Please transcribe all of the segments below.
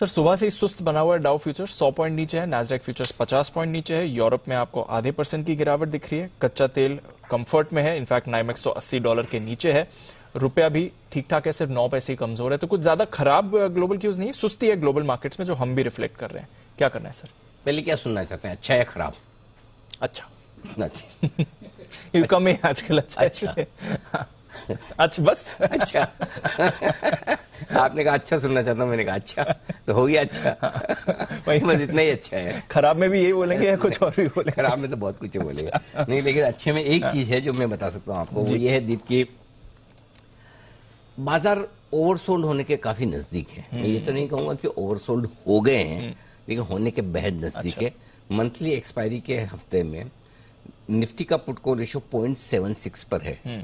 Sir सुबह से ही सुस्त बना हुआ है डाउ फ्यूचर 100 पॉइंट नीचे है नाजडेक फ्यूचर्स 50 पॉइंट नीचे है यूरोप में आपको आधे परसेंट की गिरावट दिख रही है कच्चा तेल कंफर्ट में है इनफैक्ट नाइमेक्स तो 80 डॉलर के नीचे है रुपया भी ठीक ठाक है सिर्फ नौ पैसे ही कमजोर है तो कुछ ज्यादा खराब ग्लोबल क्यूज नहीं सुस्ती है ग्लोबल मार्केट्स में जो हम भी रिफ्लेक्ट कर रहे हैं क्या करना है सर पहले क्या सुनना चाहते हैं अच्छा है खराब अच्छा अच्छा कम है आजकल अच्छा अच्छा, अच्छा बस अच्छा आपने कहा अच्छा सुनना चाहता हूँ मैंने कहा अच्छा तो हो गया अच्छा वही बस इतना ही अच्छा है खराब में भी यही बोलेंगे या कुछ और भी बोले खराब में तो बहुत कुछ बोलेंगे नहीं लेकिन अच्छे में एक हाँ। चीज है जो मैं बता सकता हूँ आपको वो ये है दीप की बाजार ओवरसोल्ड होने के काफी नजदीक है मैं ये तो हम्म। नहीं कहूंगा कि ओवरसोल्ड हो गए हैं हम्म। लेकिन होने के बेहद नजदीक अच्छा। है मंथली एक्सपायरी के हफ्ते में निफ्टी का पुट को रेशो पॉइंट सेवन सिक्स पर है hmm.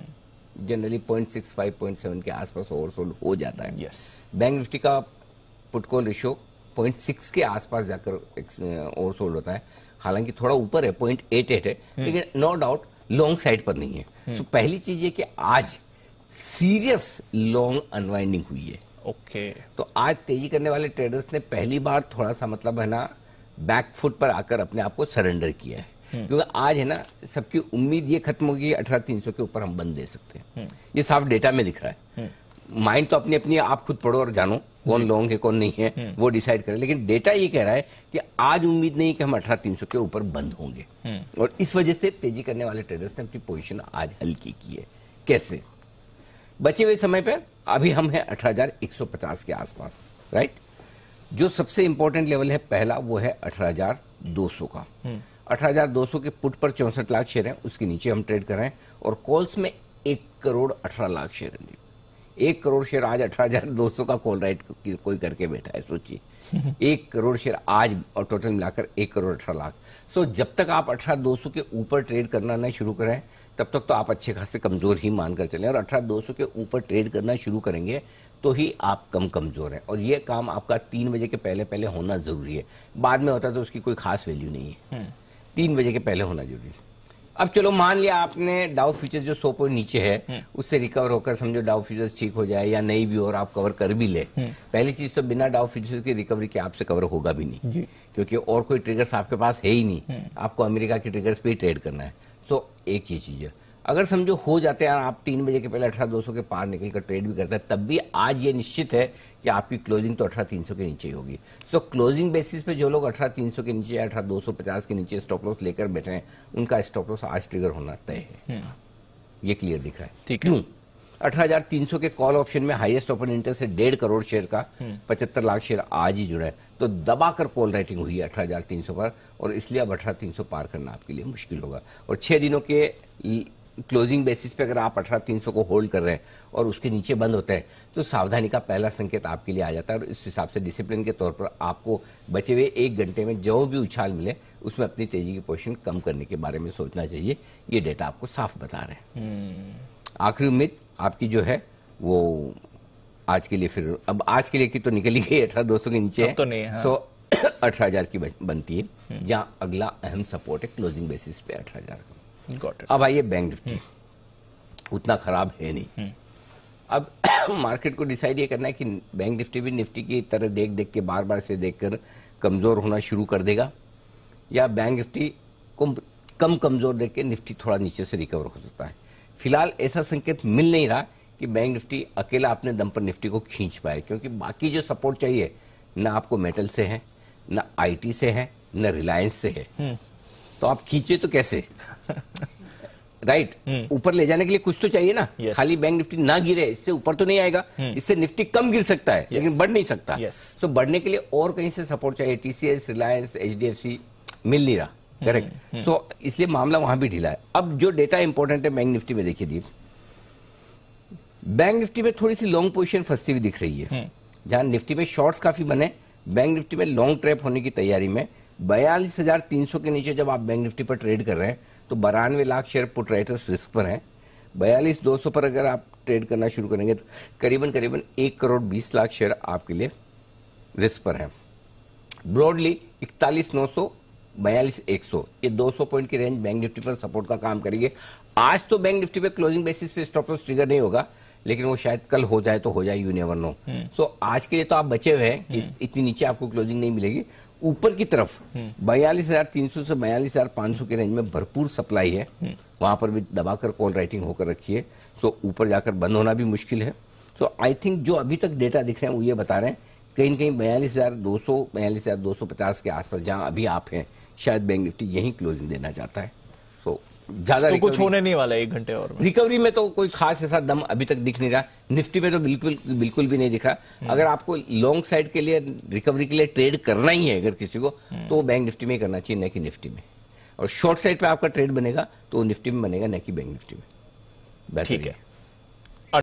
Generally point six five point seven के आसपास ओवरसोल्ड हो जाता है यस yes. बैंक निफ्टी का पुटकोल रेशियो पॉइंट सिक्स के आसपास जाकर ओवरसोल्ड uh, होता है हालांकि थोड़ा ऊपर है पॉइंट एट एट है हम्म। लेकिन नो डाउट लॉन्ग साइड पर नहीं है सो हम्म। so, पहली चीज ये कि आज सीरियस लॉन्ग अनवाइंडिंग हुई है ओके okay. तो आज तेजी करने वाले ट्रेडर्स ने पहली बार थोड़ा सा मतलब है ना बैक फुट पर आकर अपने आप को सरेंडर किया है हम्म। क्योंकि आज है ना सबकी उम्मीद ये खत्म होगी अठारह तीन सौ के ऊपर हम बंद दे सकते हैं हम्म। ये साफ डेटा में दिख रहा है हम्म। माइंड तो अपनी अपनी आप खुद पढ़ो और जानो कौन लोग है कौन नहीं है वो डिसाइड करे लेकिन डेटा ये कह रहा है कि आज उम्मीद नहीं कि हम अठारह तीन सौ के ऊपर बंद होंगे और इस वजह से तेजी करने वाले ट्रेडर्स ने अपनी पोजिशन आज हल्की की है कैसे बचे हुए समय पर अभी हम हैं पचास के आसपास राइट जो सबसे इंपॉर्टेंट लेवल है पहला वो है सौ का 18,200 के पुट पर चौंसठ लाख शेयर हैं उसके नीचे हम ट्रेड कर रहे हैं और कॉल्स में एक करोड़ अठारह लाख शेयर हैं जी एक करोड़ शेयर आज अठारह हजार दो सौ का कॉल राइट कोई करके बैठा है सोचिए एक करोड़ शेयर आज और टोटल मिलाकर एक करोड़ अठारह लाख सो जब तक आप अठारह दो सौ के ऊपर ट्रेड करना नहीं शुरू करें तब तक तो आप अच्छे खासे कमजोर ही मानकर चले और अठारह दो सौ के ऊपर ट्रेड करना शुरू करेंगे तो ही आप कम कमजोर हैं और ये काम आपका तीन बजे के पहले पहले होना जरूरी है बाद में होता तो उसकी कोई खास वैल्यू नहीं है हम्म। तीन बजे के पहले होना जरूरी अब चलो मान लिया आपने डाउ फ्यूचर्स जो सौ पॉइंट नीचे है हम्म। उससे रिकवर होकर समझो डाउ फ्यूचर्स ठीक हो जाए या नहीं भी और आप कवर कर भी ले हम्म। पहली चीज तो बिना डाउ फ्यूचर्स की रिकवरी के आपसे कवर होगा भी नहीं क्योंकि और कोई ट्रिगर्स आपके पास है ही नहीं हम्म। आपको अमेरिका के ट्रिगर्स पे ही ट्रेड करना है सो एक ये चीज है अगर समझो हो जाते हैं आप तीन बजे के पहले अठारह दो सौ के पार निकल कर ट्रेड भी करते हैं तब भी आज ये निश्चित है कि आपकी क्लोजिंग तो अठारह तीन सौ के नीचे ही होगी सो क्लोजिंग बेसिस पे जो लोग अठारह तीन सौ के नीचे या अठारह दो सौ पचास के नीचे स्टॉप लॉस लेकर बैठे हैं उनका स्टॉप लॉस आज ट्रिगर होना तय है हम्म। ये क्लियर दिख रहा है ठीक क्यों अठारह के कॉल ऑप्शन में हाईएस्ट ओपन इंटरेस्ट से डेढ़ करोड़ शेयर का हम्म। पचहत्तर लाख शेयर आज ही जुड़ा है तो दबाकर कॉल राइटिंग हुई है अठारह पर और इसलिए अब अठारह पार करना आपके लिए मुश्किल होगा और छह दिनों के क्लोजिंग बेसिस पे अगर आप अठारह तीन सौ को होल्ड कर रहे हैं और उसके नीचे बंद होते हैं तो सावधानी का पहला संकेत आपके लिए आ जाता है और इस हिसाब से डिसिप्लिन के तौर पर आपको बचे हुए एक घंटे में जो भी उछाल मिले उसमें अपनी तेजी की पोजिशन कम करने के बारे में सोचना चाहिए ये डेटा आपको साफ बता रहे हैं हम्म। आखिरी उम्मीद आपकी जो है वो आज के लिए फिर अब आज के लिए की तो निकली गई अठारह दो सौ के नीचे तो नहीं हाँ। सो अठारह हजार की बनती है हम्म। या अगला अहम सपोर्ट है क्लोजिंग बेसिस पे अठारह हजार का अब आइए बैंक निफ्टी उतना खराब है नहीं हम्म। अब मार्केट को डिसाइड ये करना है कि बैंक निफ्टी भी निफ्टी की तरह देख देख के बार बार से देखकर कमजोर होना शुरू कर देगा या बैंक निफ्टी को कम कमजोर देख के निफ्टी थोड़ा नीचे से रिकवर हो सकता है फिलहाल ऐसा संकेत मिल नहीं रहा कि बैंक निफ्टी अकेला अपने दम पर निफ्टी को खींच पाए क्योंकि बाकी जो सपोर्ट चाहिए ना आपको मेटल से है ना आईटी से है ना रिलायंस से है हम्म। तो आप खींचे तो कैसे राइट हम्म। ऊपर ले जाने के लिए कुछ तो चाहिए ना yes. खाली बैंक निफ्टी ना गिरे इससे ऊपर तो नहीं आएगा हम्म। इससे निफ्टी कम गिर सकता है yes. लेकिन बढ़ नहीं सकता yes. so, तो बढ़ने के लिए और कहीं से सपोर्ट चाहिए टीसीएस रिलायंस एच मिल नहीं रहा करेक्ट हम्म, सो so, इसलिए मामला वहां भी ढीला है अब जो डेटा इंपॉर्टेंट है बैंक निफ्टी में देखिए दीप बैंक निफ्टी में थोड़ी सी लॉन्ग पोजिशन फंसती हुई दिख रही है जहां निफ्टी में शॉर्ट्स काफी बने बैंक निफ्टी में लॉन्ग ट्रैप होने की तैयारी में बयालीस हजार तीन सौ के नीचे जब आप बैंक निफ्टी पर ट्रेड कर रहे हैं तो बारानवे lakh share put writers risk पर हैं बयालीस दो सौ पर अगर आप ट्रेड करना शुरू करेंगे तो करीबन करीबन एक करोड़ बीस लाख शेयर आपके लिए रिस्क पर हैं ब्रॉडली इकतालीस नौ सौ बयालीस एक सौ ये दो सौ पॉइंट की रेंज बैंक निफ्टी पर सपोर्ट का काम करेगी आज तो बैंक निफ्टी पर क्लोजिंग बेसिस पे स्टॉप लॉस ट्रिगर नहीं होगा लेकिन वो शायद कल हो जाए तो हो जाए यूनिवर्नो नो हम्म। सो आज के लिए तो आप बचे हुए हैं इतनी नीचे आपको क्लोजिंग नहीं मिलेगी ऊपर की तरफ हम्म। बयालीस हजार तीन सौ से बयालीस हजार पांच सौ के रेंज में भरपूर सप्लाई है हम्म। वहां पर भी दबाकर कॉल राइटिंग होकर रखी है तो ऊपर जाकर बंद होना भी मुश्किल है सो आई थिंक जो अभी तक डेटा दिख रहे हैं वो ये बता रहे हैं कहीं ना कहीं बयालीस हजार दो सौ बयालीस हजार दो सौ पचास के आसपास जहां अभी आप हैं शायद बैंक निफ्टी यही क्लोजिंग देना चाहता है ज्यादा तो कुछ होने नहीं वाला एक घंटे और में। रिकवरी में तो कोई खास ऐसा दम अभी तक दिख नहीं रहा निफ्टी में तो बिल्कुल बिल्कुल भी नहीं दिख रहा हम्म। अगर आपको लॉन्ग साइड के लिए रिकवरी के लिए ट्रेड करना ही है अगर किसी को हम्म। तो बैंक निफ्टी में ही करना चाहिए न कि निफ्टी में और शॉर्ट साइड पे आपका ट्रेड बनेगा तो निफ्टी में बनेगा न कि बैंक निफ्टी में ठीक है